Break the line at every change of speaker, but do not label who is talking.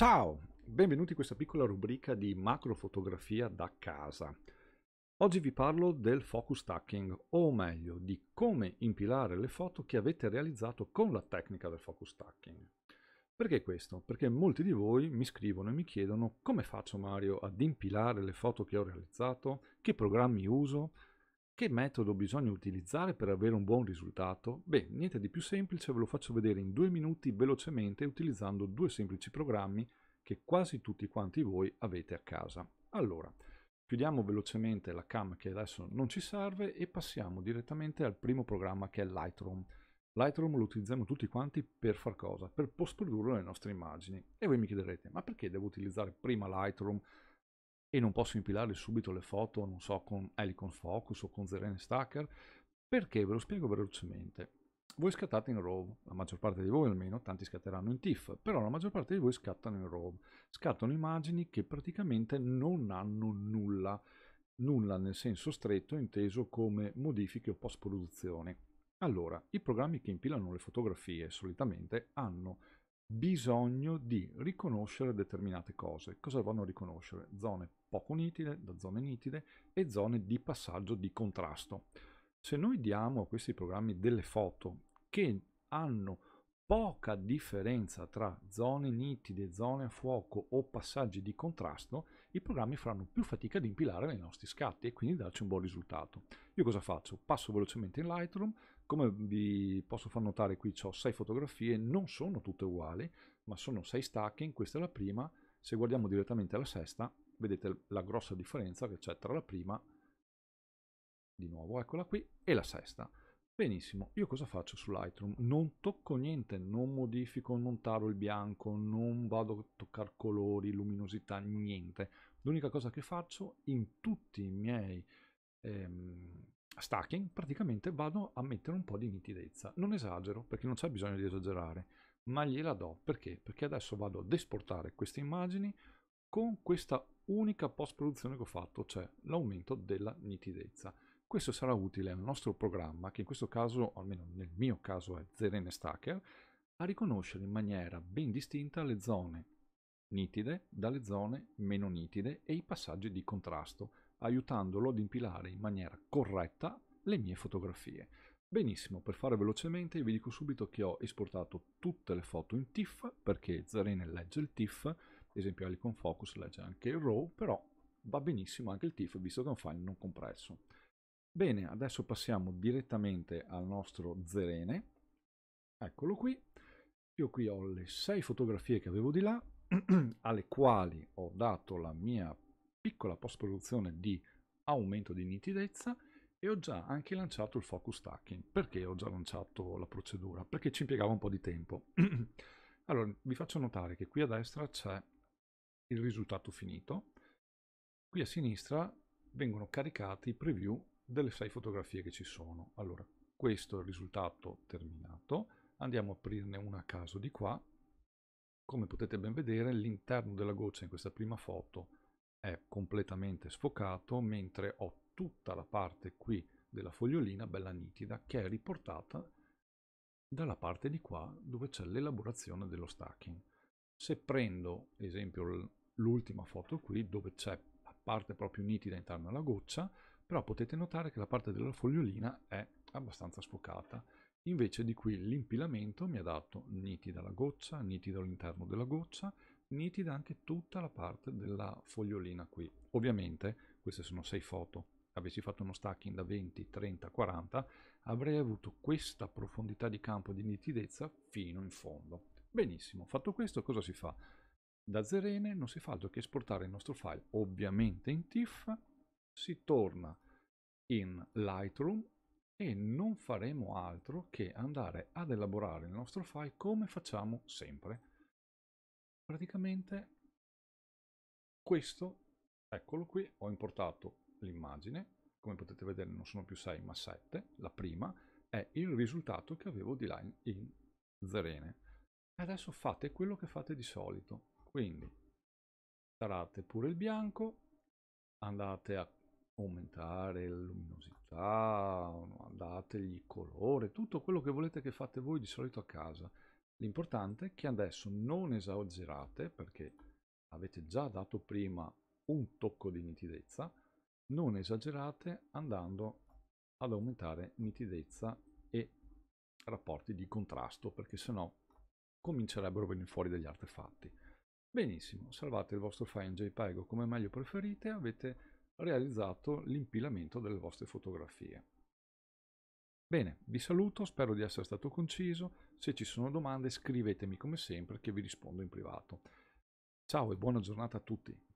Ciao, benvenuti in questa piccola rubrica di macrofotografia da casa. Oggi vi parlo del focus stacking, o meglio, di come impilare le foto che avete realizzato con la tecnica del focus stacking. Perché questo? Perché molti di voi mi scrivono e mi chiedono come faccio Mario ad impilare le foto che ho realizzato, che programmi uso, che metodo bisogna utilizzare per avere un buon risultato? Beh, niente di più semplice, ve lo faccio vedere in due minuti velocemente utilizzando due semplici programmi che quasi tutti quanti voi avete a casa. Allora, chiudiamo velocemente la cam che adesso non ci serve e passiamo direttamente al primo programma che è Lightroom. Lightroom lo utilizziamo tutti quanti per far cosa? Per post-produrre le nostre immagini. E voi mi chiederete, ma perché devo utilizzare prima Lightroom e non posso impilare subito le foto, non so, con Helicon Focus o con Zeren Stacker, perché ve lo spiego velocemente. Voi scattate in RAW, la maggior parte di voi almeno, tanti scatteranno in TIFF, però la maggior parte di voi scattano in RAW. Scattano immagini che praticamente non hanno nulla, nulla nel senso stretto inteso come modifiche o post-produzione. Allora, i programmi che impilano le fotografie solitamente hanno bisogno di riconoscere determinate cose. Cosa vanno a riconoscere? Zone poco nitide, da zone nitide e zone di passaggio di contrasto. Se noi diamo a questi programmi delle foto che hanno poca differenza tra zone nitide, zone a fuoco o passaggi di contrasto, i programmi faranno più fatica ad impilare nei nostri scatti e quindi darci un buon risultato. Io cosa faccio? Passo velocemente in Lightroom, come vi posso far notare qui ho sei fotografie, non sono tutte uguali, ma sono 6 stacking, questa è la prima, se guardiamo direttamente alla sesta, vedete la grossa differenza che c'è tra la prima, di nuovo eccola qui, e la sesta. Benissimo, io cosa faccio su Lightroom? Non tocco niente, non modifico, non taro il bianco, non vado a toccare colori, luminosità, niente. L'unica cosa che faccio in tutti i miei ehm, stacking praticamente vado a mettere un po' di nitidezza. Non esagero perché non c'è bisogno di esagerare, ma gliela do perché? Perché adesso vado ad esportare queste immagini con questa unica post produzione che ho fatto, cioè l'aumento della nitidezza. Questo sarà utile al nostro programma, che in questo caso, almeno nel mio caso è ZRN Stacker, a riconoscere in maniera ben distinta le zone nitide dalle zone meno nitide e i passaggi di contrasto aiutandolo ad impilare in maniera corretta le mie fotografie. Benissimo, per fare velocemente vi dico subito che ho esportato tutte le foto in TIFF perché Zarene legge il TIFF, ad esempio Helicon Focus legge anche il RAW, però va benissimo anche il TIFF visto che è un file non compresso. Bene, adesso passiamo direttamente al nostro Zerene. Eccolo qui. Io qui ho le sei fotografie che avevo di là, alle quali ho dato la mia piccola post-produzione di aumento di nitidezza e ho già anche lanciato il focus stacking. Perché ho già lanciato la procedura? Perché ci impiegava un po' di tempo. allora, vi faccio notare che qui a destra c'è il risultato finito. Qui a sinistra vengono caricati i preview delle sei fotografie che ci sono. Allora, questo è il risultato terminato. Andiamo a aprirne una a caso di qua. Come potete ben vedere, l'interno della goccia in questa prima foto è completamente sfocato, mentre ho tutta la parte qui della fogliolina bella nitida che è riportata dalla parte di qua dove c'è l'elaborazione dello stacking. Se prendo, esempio, l'ultima foto qui dove c'è la parte proprio nitida interna alla goccia, però potete notare che la parte della fogliolina è abbastanza sfocata. Invece di qui l'impilamento mi ha dato nitida la goccia, nitido l'interno della goccia, nitida anche tutta la parte della fogliolina qui. Ovviamente, queste sono 6 foto, avessi fatto uno stacking da 20, 30, 40, avrei avuto questa profondità di campo di nitidezza fino in fondo. Benissimo, fatto questo cosa si fa? Da Zerene non si fa altro che esportare il nostro file, ovviamente in TIFF, si torna in Lightroom e non faremo altro che andare ad elaborare il nostro file come facciamo sempre praticamente questo, eccolo qui, ho importato l'immagine, come potete vedere non sono più 6 ma 7, la prima, è il risultato che avevo di line in Zerene. Adesso fate quello che fate di solito, quindi tarate pure il bianco, andate a aumentare la luminosità, dategli colore, tutto quello che volete che fate voi di solito a casa L'importante è che adesso non esagerate, perché avete già dato prima un tocco di nitidezza, non esagerate andando ad aumentare nitidezza e rapporti di contrasto, perché sennò comincerebbero a venire fuori degli artefatti. Benissimo, salvate il vostro file in JPEG come meglio preferite, avete realizzato l'impilamento delle vostre fotografie. Bene, vi saluto, spero di essere stato conciso, se ci sono domande scrivetemi come sempre che vi rispondo in privato. Ciao e buona giornata a tutti.